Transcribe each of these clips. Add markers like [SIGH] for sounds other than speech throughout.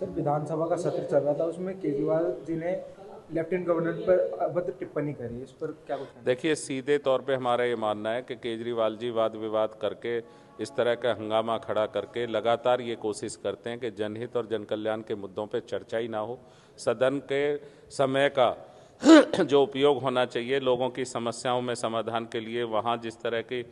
sir विधानसभा का सत्र चल रहा था उसमें केजरीवाल जी ने लेफ्टिनेंट गवर्नर पर अभद्र टिप्पणी करी इस पर क्या कुछ देखिए सीधे तौर पे हमारा ये मानना है कि केजरीवाल जी वाद विवाद करके इस तरह का हंगामा खड़ा करके लगातार ये कोशिश करते हैं कि जनहित और जनकल्याण के मुद्दों पे चर्चा ही ना हो सदन के समय का [CLEARS THROAT] जो उपयोग होना चाहिए लोगों की समस्याओं में समाधान के लिए वहाँ जिस तरह की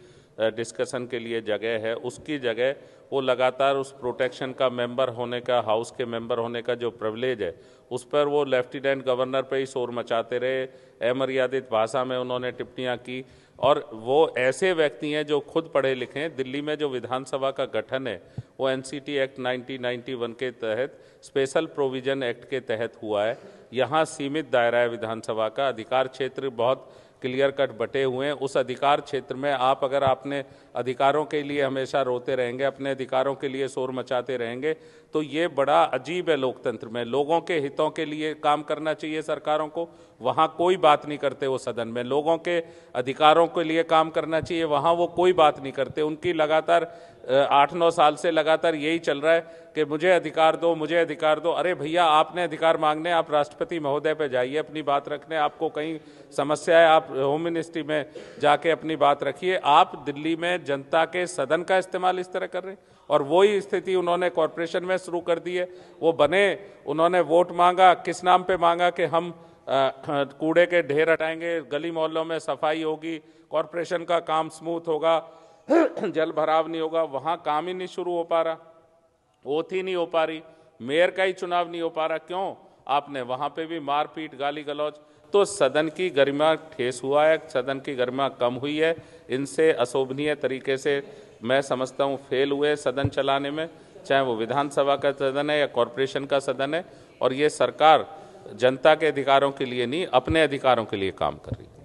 डिस्कशन के लिए जगह है उसकी जगह वो लगातार उस प्रोटेक्शन का मेंबर होने का हाउस के मेंबर होने का जो प्रिवलेज है उस पर वो लेफ्टिनेंट गवर्नर पे ही शोर मचाते रहे अमर्यादित भाषा में उन्होंने टिप्पणियाँ की और वो ऐसे व्यक्ति हैं जो खुद पढ़े लिखे हैं दिल्ली में जो विधानसभा का गठन है वो एन एक्ट 1991 के तहत स्पेशल प्रोविजन एक्ट के तहत हुआ है यहाँ सीमित दायरा है विधानसभा का अधिकार क्षेत्र बहुत क्लियर कट बटे हुए हैं उस अधिकार क्षेत्र में आप अगर आपने अधिकारों के लिए हमेशा रोते रहेंगे अपने अधिकारों के लिए शोर मचाते रहेंगे तो ये बड़ा अजीब है लोकतंत्र में लोगों के हितों के लिए काम करना चाहिए सरकारों को वहाँ कोई बात नहीं करते वो सदन में लोगों के अधिकारों के लिए काम करना चाहिए वहाँ वो कोई बात नहीं करते उनकी लगातार आठ नौ साल से लगातार यही चल रहा है कि मुझे अधिकार दो मुझे अधिकार दो अरे भैया आपने अधिकार मांगने आप राष्ट्रपति महोदय पे जाइए अपनी बात रखने आपको कहीं समस्या है आप होम मिनिस्ट्री में जाके अपनी बात रखिए आप दिल्ली में जनता के सदन का इस्तेमाल इस तरह कर रहे हैं और वही स्थिति उन्होंने कॉरपोरेशन में शुरू कर दी है वो बने उन्होंने वोट मांगा किस नाम पर मांगा कि हम कूड़े के ढेर हटाएंगे गली मोहल्लों में सफाई होगी कॉरपोरेशन का काम स्मूथ होगा [COUGHS] जल भराव नहीं होगा वहाँ काम ही नहीं शुरू हो पा रहा ओथ ही नहीं हो पा रही मेयर का ही चुनाव नहीं हो पा रहा क्यों आपने वहाँ पे भी मारपीट गाली गलौज तो सदन की गरिमा ठेस हुआ है सदन की गरिमा कम हुई है इनसे अशोभनीय तरीके से मैं समझता हूँ फेल हुए सदन चलाने में चाहे वो विधानसभा का सदन है या कॉरपोरेशन का सदन है और ये सरकार जनता के अधिकारों के लिए नहीं अपने अधिकारों के लिए काम कर रही है